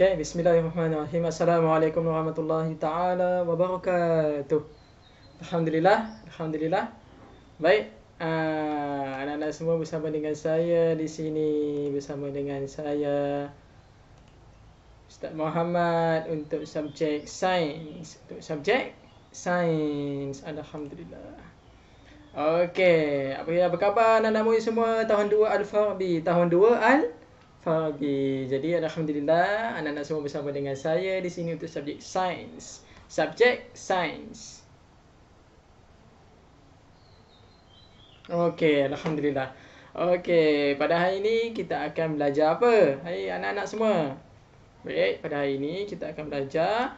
Okay, bismillahirrahmanirrahim. Assalamualaikum warahmatullahi taala wabarakatuh. Alhamdulillah, alhamdulillah. Baik, uh, anak-anak semua bersama dengan saya di sini bersama dengan saya Ustaz Muhammad untuk subjek sains, untuk subjek sains. Alhamdulillah. Okey, apa khabar anak-anak semua tahun 2 Al-Farabi, tahun 2 al Okay, jadi Alhamdulillah anak-anak semua bersama dengan saya di sini untuk subjek sains. Subjek sains. Okay, Alhamdulillah. Okay, pada hari ini kita akan belajar apa? Hai anak-anak semua. Baik, pada hari ini kita akan belajar.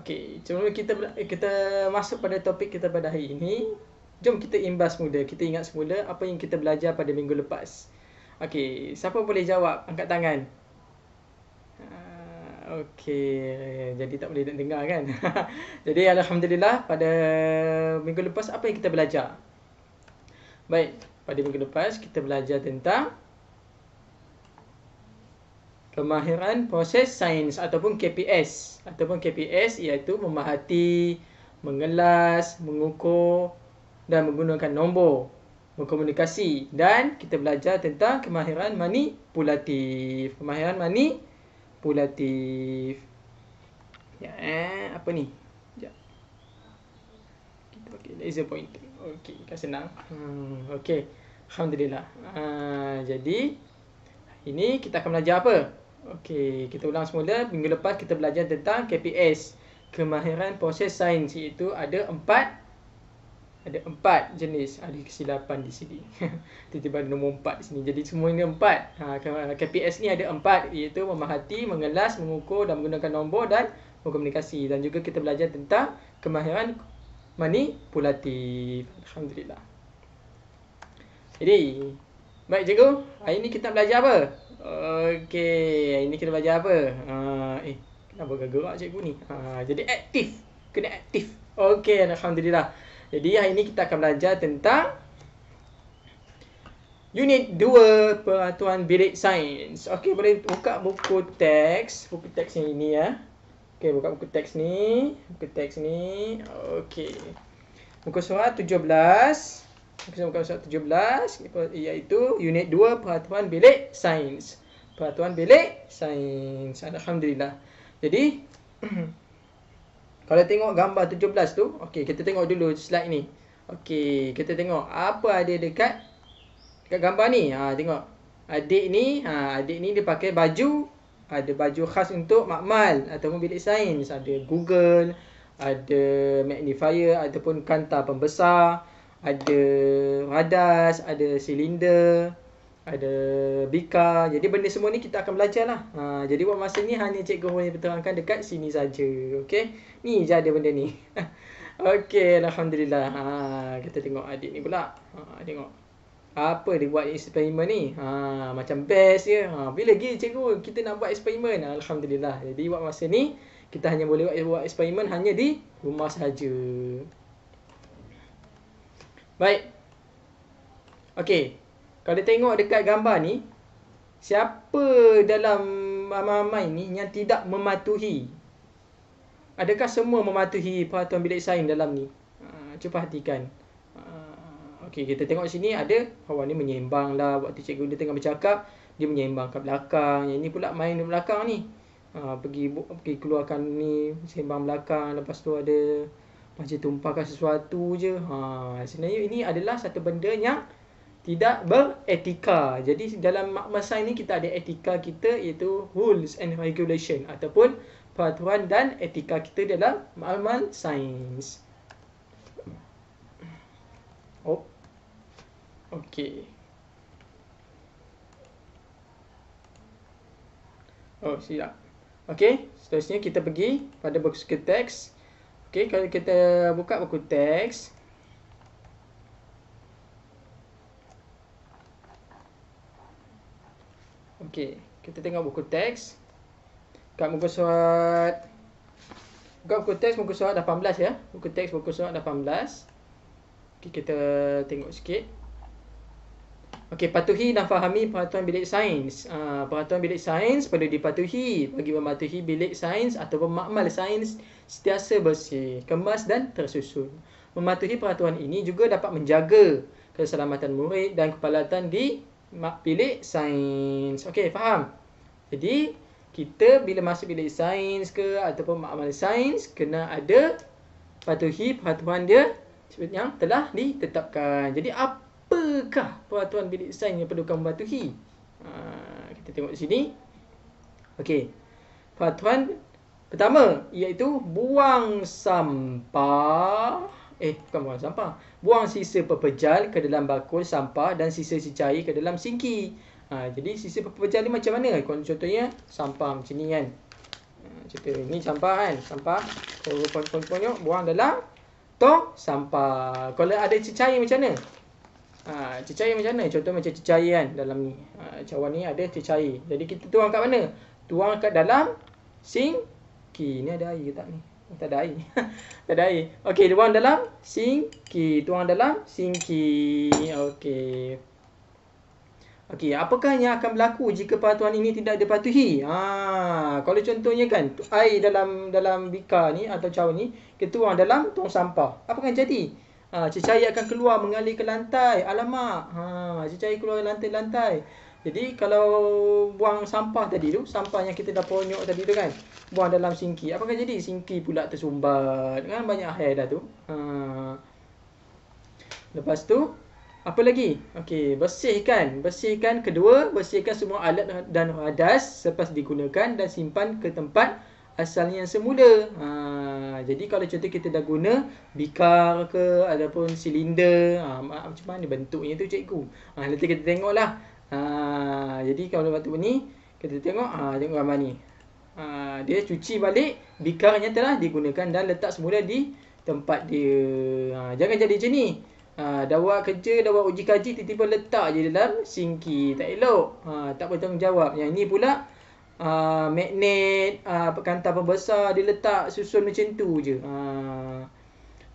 Okay, jom kita kita masuk pada topik kita pada hari ini. Jom kita imbas semula, Kita ingat semula apa yang kita belajar pada minggu lepas. Okey, siapa boleh jawab angkat tangan? Ah, okey, jadi tak boleh nak dengar kan? jadi alhamdulillah pada minggu lepas apa yang kita belajar? Baik, pada minggu lepas kita belajar tentang kemahiran proses sains ataupun KPS ataupun KPS iaitu memahati, mengelas, mengukur dan menggunakan nombor berkomunikasi dan kita belajar tentang kemahiran manipulatif. Kemahiran manipulatif. Ya, eh, apa ni? Ya. Kita pakai laser pointer. Okey, kan senang. Hmm, okey. Alhamdulillah. Uh, jadi ini kita akan belajar apa? Okey, kita ulang semula. Minggu lepas kita belajar tentang KPS. Kemahiran proses sains iaitu ada empat ada empat jenis ada ah, kesilapan di sini. Tiba-tiba ada nombor empat di sini. Jadi semua ini empat. Ah, KPS ah, ni ada empat iaitu memahati, mengelas, mengukur dan menggunakan nombor dan berkomunikasi. Dan juga kita belajar tentang kemahiran manipulatif. Alhamdulillah. Jadi, baik cikgu. Hari ini kita belajar apa? Okey, hari ini kita belajar apa? Uh, eh, kenapa gerak cikgu ni? Uh, jadi aktif. Kena aktif. Okey, Alhamdulillah. Alhamdulillah. Jadi hari ini kita akan belajar tentang unit 2 Peraturan bilik sains. Okey, boleh buka buku teks, buku teks yang ini ya. Okey, buka buku teks ni, buku teks ni. Okey. Muka surat 17. Okey, muka surat 17 iaitu unit 2 Peraturan bilik sains. Peraturan bilik sains. Alhamdulillah. Jadi Kalau tengok gambar 17 tu, okay kita tengok dulu slide ni. okay kita tengok apa ada dekat dekat gambar ni. Ha tengok. Adik ni, ha adik ni dia pakai baju ada baju khas untuk makmal ataupun bilik sains, ada Google, ada magnifier ataupun kanta pembesar, ada radas, ada silinder ada Bika. Jadi benda semua ni kita akan belajar lah. Ha, jadi buat masa ni hanya cikgu boleh terangkan dekat sini saja. Okay. Ni je ada benda ni. okay. Alhamdulillah. Ha, kita tengok adik ni pula. Ha, tengok. Apa dia buat eksperimen ni? Ha, macam best je. Ha, bila lagi cikgu kita nak buat eksperimen? Alhamdulillah. Jadi buat masa ni kita hanya boleh buat, buat eksperimen hanya di rumah saja. Baik. Okay. Kalau tengok dekat gambar ni Siapa dalam ramai-ramai ini yang tidak mematuhi Adakah semua mematuhi peraturan bilik sain dalam ni? Uh, cuba perhatikan uh, Okey, kita tengok sini ada Hawan ni menyembang lah Waktu cikgu dia tengah bercakap Dia menyembang kat belakang Yang ni pula main di belakang ni uh, pergi, pergi keluarkan ni menyembang belakang Lepas tu ada Macam tumpahkan sesuatu je ha, Sebenarnya ini adalah satu benda yang tidak beretika. Jadi dalam makmasa ini kita ada etika kita iaitu rules and regulation ataupun peraturan dan etika kita dalam makmal sains. Oh. Okey. Oh, silap. Okey, seterusnya kita pergi pada buku teks. Okey, kalau kita buka buku teks, Okey, kita tengok buku teks. Kat muka surat Kat buku teks muka surat 18 ya. Buku teks muka surat 18. Okey, kita tengok sikit. Okey, patuhi dan fahami peraturan bilik sains. Uh, peraturan bilik sains perlu dipatuhi bagi mematuhi bilik sains atau makmal sains setiasa bersih, kemas dan tersusun. Mematuhi peraturan ini juga dapat menjaga keselamatan murid dan kepalatan di mak bilik sains. Okey, faham? Jadi, kita bila masuk bilik sains ke ataupun makmal sains, kena ada patuhi peraturan dia yang telah ditetapkan. Jadi, apakah peraturan bilik sains yang perlu kamu patuhi? Ha, kita tengok di sini. Okey. Peraturan pertama iaitu buang sampah eh bukan buang sampah buang sisa pepejal ke dalam bakul sampah dan sisa cecair ke dalam sinki. ha, jadi sisa pepejal ni macam mana contohnya sampah macam ni kan ha, contoh ni sampah kan sampah kalau pon pon pon buang dalam tong sampah kalau ada cecair macam mana ha, cecair macam mana contoh macam cecair kan dalam ni ha, cawan ni ada cecair jadi kita tuang kat mana tuang kat dalam sinki. ni ada air ke tak ni tak ada air. tak ada air. Okey, tuang dalam sinki. Tuang dalam sinki. Okey. Okey, apakah yang akan berlaku jika peraturan ini tidak dipatuhi? Ha, kalau contohnya kan, air dalam dalam bika ni atau cawan ni, kita tuang dalam tong sampah. Apa akan jadi? Ha, cecair akan keluar mengalir ke lantai. Alamak. Ha, cecair keluar lantai-lantai. Jadi kalau buang sampah tadi tu, sampah yang kita dah ponyok tadi tu kan, buang dalam singki. Apa jadi? Singki pula tersumbat. Kan banyak air dah tu. Ha. Lepas tu, apa lagi? Okey, bersihkan. Bersihkan kedua, bersihkan semua alat dan hadas selepas digunakan dan simpan ke tempat asalnya yang semula. Ha. Jadi kalau contoh kita dah guna bikar ke ataupun silinder, ha, macam mana bentuknya tu cikgu? Ha, nanti kita tengoklah. Ha, jadi kalau batuk ni kita tengok ha, tengok gambar ni. Ha, dia cuci balik bikarnya telah digunakan dan letak semula di tempat dia. Ha, jangan jadi macam ni. Ha, dah kerja, dah uji kaji tiba-tiba letak je dalam sinki. Tak elok. Ha, tak bertanggungjawab. Yang ni pula Uh, magnet uh, kantar pembesar dia letak susun macam tu je uh,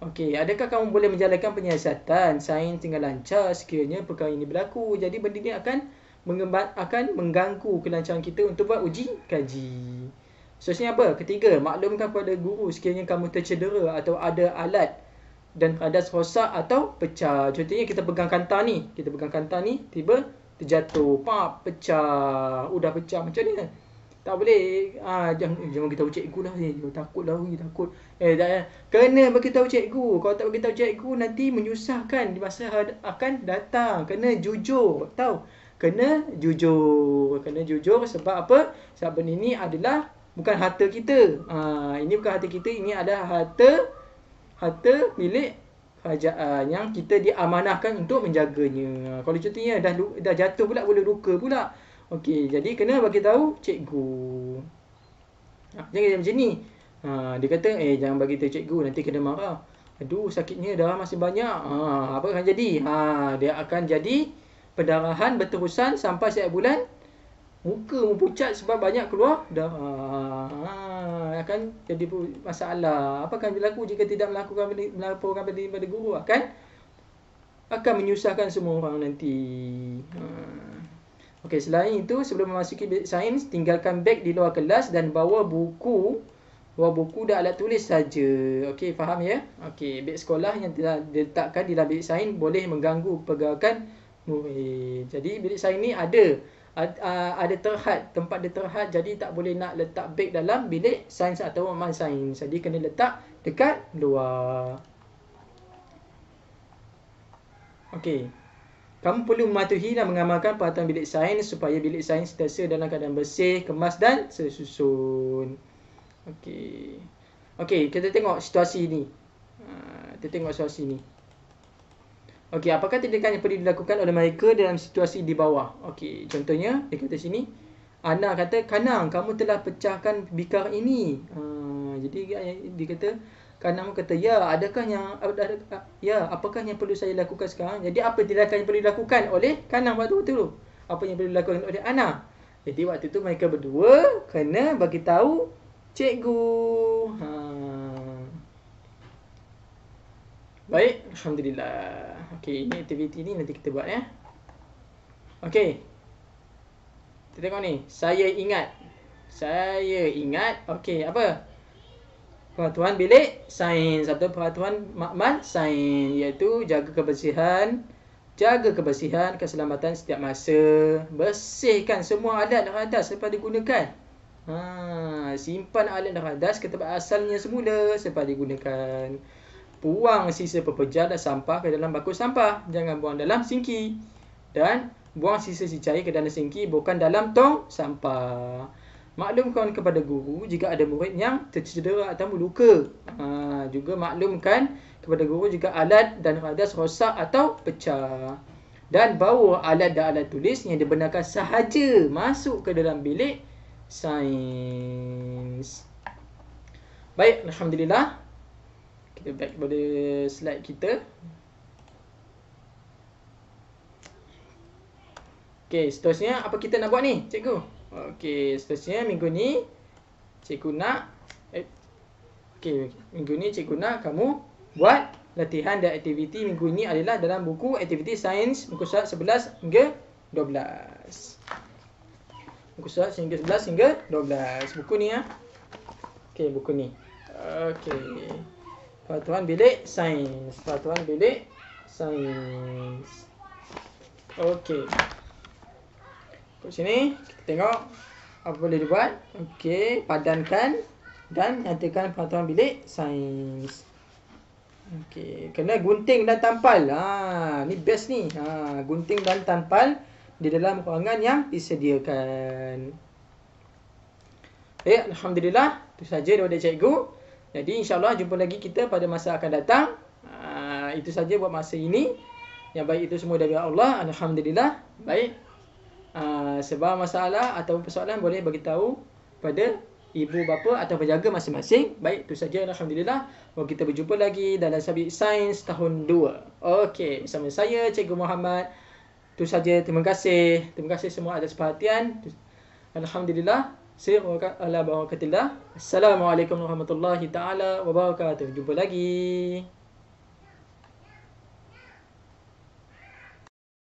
Okey, adakah kamu boleh menjalankan penyiasatan sains dengan lancar sekiranya perkara ini berlaku? Jadi benda ini akan mengembat akan mengganggu kelancaran kita untuk buat uji kaji. Seterusnya apa? Ketiga, maklumkan kepada guru sekiranya kamu tercedera atau ada alat dan ada rosak atau pecah. Contohnya kita pegang kantar ni, kita pegang kantar ni tiba terjatuh, pak pecah, udah pecah macam ni tak boleh ha, jangan eh, jangan kita cikgu lah ni eh, takut lah ni takut eh tak eh. kena bagi tahu cikgu kalau tak bagi tahu cikgu nanti menyusahkan di masa ha-, akan datang kena jujur tahu kena jujur kena jujur sebab apa sebab benda ni adalah bukan harta kita ha, ini bukan harta kita ini adalah harta harta milik kerajaan yang kita diamanahkan untuk menjaganya kalau contohnya dah dah jatuh pula boleh luka pula Okey, jadi kena bagi tahu cikgu. Jangan ah, ha, macam ni. Ha, dia kata, eh jangan bagi tahu cikgu, nanti kena marah. Aduh, sakitnya darah masih banyak. Ha, apa akan jadi? Ha, dia akan jadi pendarahan berterusan sampai setiap bulan. Muka mempucat sebab banyak keluar darah. Ha, akan jadi masalah. Apa akan berlaku jika tidak melakukan melaporkan kepada guru? Akan akan menyusahkan semua orang nanti. Ha. Okey, selain itu sebelum memasuki bilik sains tinggalkan beg di luar kelas dan bawa buku, bawa buku dan alat tulis saja. Okey, faham ya? Okey, beg sekolah yang telah diletakkan di dalam bilik sains boleh mengganggu pergerakan murid. Jadi bilik sains ni ada ada terhad, tempat dia terhad jadi tak boleh nak letak beg dalam bilik sains atau maklumat sains. Jadi kena letak dekat luar. Okey kamu perlu mematuhi dan mengamalkan peraturan bilik sains supaya bilik sains sentiasa dalam keadaan bersih, kemas dan sesusun. Okey. Okey, kita tengok situasi ini. Ah, kita tengok situasi ini. Okey, apakah tindakan yang perlu dilakukan oleh mereka dalam situasi di bawah? Okey, contohnya dia kata sini, Ana kata, Kanang, kamu telah pecahkan bikar ini. Uh, jadi dia kata, Kanan pun kata, ya, adakah yang ada, ada, ya, apakah yang perlu saya lakukan sekarang? Jadi apa tindakan yang perlu dilakukan oleh Kanan waktu itu? Dulu? Apa yang perlu dilakukan oleh anak? Jadi waktu itu mereka berdua kena bagi tahu cikgu. Ha. Baik, alhamdulillah. Okey, ini aktiviti ini nanti kita buat ya. Okey. Kita tengok ni, saya ingat. Saya ingat. Okey, apa? peraturan bilik sains atau peraturan makmal sains iaitu jaga kebersihan jaga kebersihan keselamatan setiap masa bersihkan semua alat dan hadas selepas digunakan ha simpan alat dan hadas ke tempat asalnya semula selepas digunakan buang sisa pepejal dan sampah ke dalam bakul sampah jangan buang dalam sinki dan buang sisa cecair ke dalam sinki bukan dalam tong sampah Maklumkan kepada guru jika ada murid yang tercedera atau luka. Ha, juga maklumkan kepada guru jika alat dan radas rosak atau pecah. Dan bawa alat dan alat tulis yang dibenarkan sahaja masuk ke dalam bilik sains. Baik, Alhamdulillah. Kita back kepada slide kita. Okey, seterusnya apa kita nak buat ni, cikgu? Okey, seterusnya minggu ni cikgu nak eh, Okey, minggu ni cikgu nak kamu buat latihan dan aktiviti minggu ni adalah dalam buku aktiviti sains muka surat 11 hingga 12. Muka surat hingga 11 hingga 12. Buku ni ya. Okey, buku ni. Okey. Patuan bilik sains. Patuan bilik sains. Okey. Kat sini kita tengok apa boleh dibuat. Okey, padankan dan nyatakan peraturan bilik sains. Okey, kena gunting dan tampal. Ha, ni best ni. Ha, gunting dan tampal di dalam ruangan yang disediakan. Eh, alhamdulillah, itu saja daripada cikgu. Jadi insyaallah jumpa lagi kita pada masa akan datang. Ha, itu saja buat masa ini. Yang baik itu semua dari Allah. Alhamdulillah. Baik. Ah, Sebarang masalah atau persoalan boleh bagi tahu pada ibu bapa atau penjaga masing-masing. Baik, itu saja alhamdulillah. Mau kita berjumpa lagi dalam subjek sains tahun 2. Okey, bersama saya Cikgu Muhammad. Itu saja, terima kasih. Terima kasih semua atas perhatian. Alhamdulillah. Lah. Assalamualaikum warahmatullahi taala wabarakatuh. Jumpa lagi.